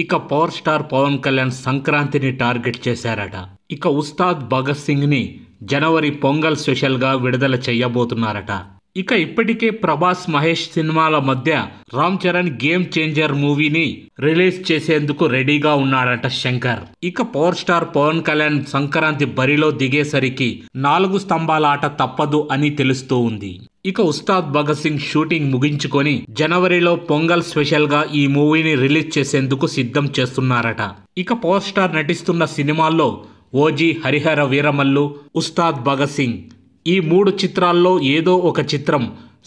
ఇక power star Pawan Kalyan సంక్రాంతిని target చేశారట ఇక ఉస్తాద్ భగత్ సింగ్ని జనవరి పొంగల్ స్పెషల్గా విడుదల చేయబోతున్నారట ఇక ఇప్పటికే ప్రభాస్ మహేష్ సినిమాల మధ్య రామ్ చరణ్ గేమ్ చేంజర్ మూవీని రిలీజ్ చేసేందుకు రెడీగా ఉన్నాడట శంకర్ ఇక పవర్ స్టార్ పవన్ కళ్యాణ్ సంక్రాంతి బరిలో దిగేసరికి నాలుగు స్తంభాల ఆట తప్పదు అని తెలుస్తూ ఉంది ఇక ఉస్తాద్ భగత్ సింగ్ షూటింగ్ ముగించుకొని జనవరిలో పొంగల్ స్పెషల్గా ఈ మూవీని రిలీజ్ చేసేందుకు సిద్ధం చేస్తున్నారట ఇక పోస్టార్ నటిస్తున్న సినిమాల్లో ఓజీ హరిహర వీరమల్లు ఉస్తాద్ భగత్ సింగ్ ఈ మూడు చిత్రాల్లో ఏదో ఒక చిత్రం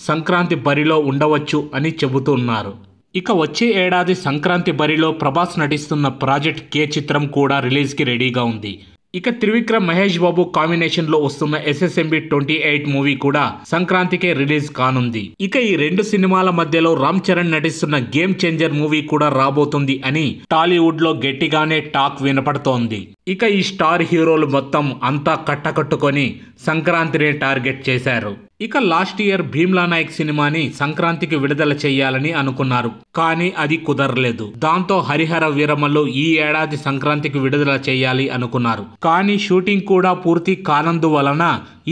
సంక్రాంతి బరిలో ఉండవచ్చు అని చెబుతున్నారు ఇక వచ్చే ఏడాది సంక్రాంతి బరిలో ప్రభాస్ నటిస్తున్న ప్రాజెక్ట్ కే చిత్రం కూడా రిలీజ్కి రెడీగా ఉంది ఇక త్రివిక్రమ్ మహేష్ బాబు కాంబినేషన్ లో వస్తున్న ఎస్ఎస్ఎంబి ట్వంటీ ఎయిట్ మూవీ కూడా సంక్రాంతికే రిలీజ్ కానుంది ఇక ఈ రెండు సినిమాల మధ్యలో రామ్ చరణ్ నటిస్తున్న గేమ్ చేంజర్ మూవీ కూడా రాబోతుంది అని టాలీవుడ్ లో గట్టిగానే టాక్ వినపడుతోంది ఇక ఈ స్టార్ హీరోలు మొత్తం అంతా కట్టకట్టుకొని సంక్రాంతిని టార్గెట్ చేశారు ఇక లాస్ట్ ఇయర్ భీమ్లా నాయక్ సినిమాని సంక్రాంతికి విడుదల చేయాలని అనుకున్నారు కానీ అది కుదరలేదు దాంతో హరిహర వీరమల్లు ఈ ఏడాది సంక్రాంతికి విడుదల చేయాలి అనుకున్నారు కానీ షూటింగ్ కూడా పూర్తి వలన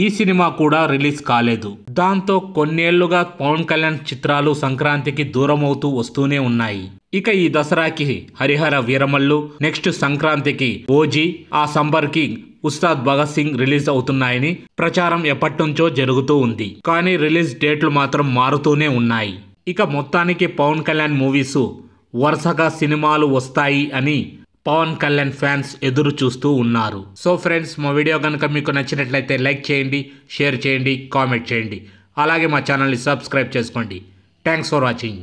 ఈ సినిమా కూడా రిలీజ్ కాలేదు దాంతో కొన్నేళ్లుగా పవన్ కళ్యాణ్ చిత్రాలు సంక్రాంతికి దూరం అవుతూ వస్తూనే ఉన్నాయి ఇక ఈ దసరాకి హరిహర వీరమల్లు నెక్స్ట్ సంక్రాంతికి ఓజీ ఆ సంబర్కి ఉస్తాద్ భగత్ సింగ్ రిలీజ్ అవుతున్నాయని ప్రచారం ఎప్పటినుంచో జరుగుతూ ఉంది కానీ రిలీజ్ డేట్లు మాత్రం మారుతూనే ఉన్నాయి ఇక మొత్తానికి పవన్ కళ్యాణ్ మూవీస్ వరుసగా సినిమాలు వస్తాయి అని పవన్ కళ్యాణ్ ఫ్యాన్స్ ఎదురు చూస్తూ ఉన్నారు సో ఫ్రెండ్స్ మా వీడియో కనుక మీకు నచ్చినట్లయితే లైక్ చేయండి షేర్ చేయండి కామెంట్ చేయండి అలాగే మా ఛానల్ని సబ్స్క్రైబ్ చేసుకోండి థ్యాంక్స్ ఫర్ వాచింగ్